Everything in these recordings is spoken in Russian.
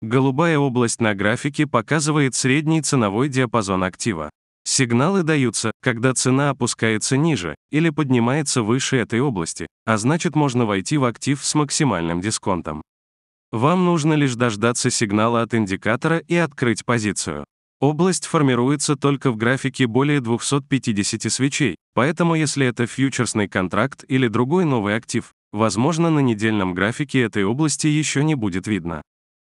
Голубая область на графике показывает средний ценовой диапазон актива. Сигналы даются, когда цена опускается ниже или поднимается выше этой области, а значит можно войти в актив с максимальным дисконтом. Вам нужно лишь дождаться сигнала от индикатора и открыть позицию. Область формируется только в графике более 250 свечей, поэтому если это фьючерсный контракт или другой новый актив, возможно на недельном графике этой области еще не будет видно.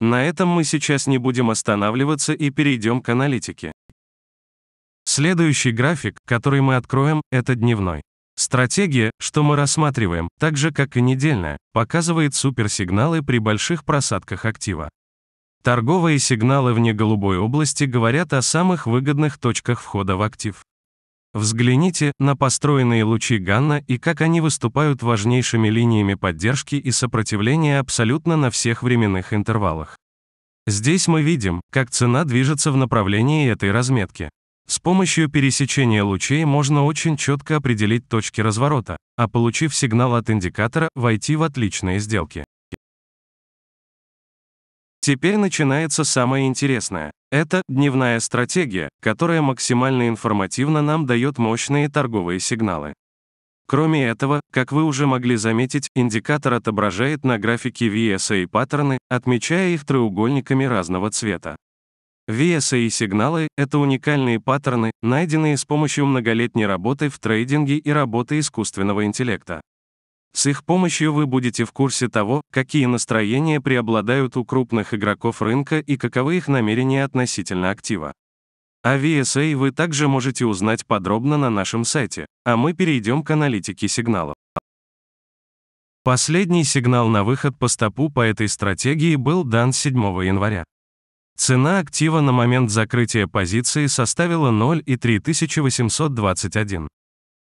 На этом мы сейчас не будем останавливаться и перейдем к аналитике. Следующий график, который мы откроем, это дневной. Стратегия, что мы рассматриваем, так же как и недельная, показывает суперсигналы при больших просадках актива. Торговые сигналы вне голубой области говорят о самых выгодных точках входа в актив. Взгляните на построенные лучи Ганна и как они выступают важнейшими линиями поддержки и сопротивления абсолютно на всех временных интервалах. Здесь мы видим, как цена движется в направлении этой разметки. С помощью пересечения лучей можно очень четко определить точки разворота, а получив сигнал от индикатора, войти в отличные сделки. Теперь начинается самое интересное. Это дневная стратегия, которая максимально информативно нам дает мощные торговые сигналы. Кроме этого, как вы уже могли заметить, индикатор отображает на графике VSA паттерны, отмечая их треугольниками разного цвета. VSA сигналы — это уникальные паттерны, найденные с помощью многолетней работы в трейдинге и работы искусственного интеллекта. С их помощью вы будете в курсе того, какие настроения преобладают у крупных игроков рынка и каковы их намерения относительно актива. О VSA вы также можете узнать подробно на нашем сайте, а мы перейдем к аналитике сигналов. Последний сигнал на выход по стопу по этой стратегии был дан 7 января. Цена актива на момент закрытия позиции составила 0,3821.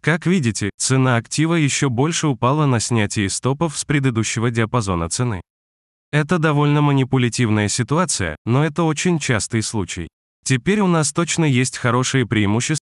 Как видите, цена актива еще больше упала на снятие стопов с предыдущего диапазона цены. Это довольно манипулятивная ситуация, но это очень частый случай. Теперь у нас точно есть хорошие преимущества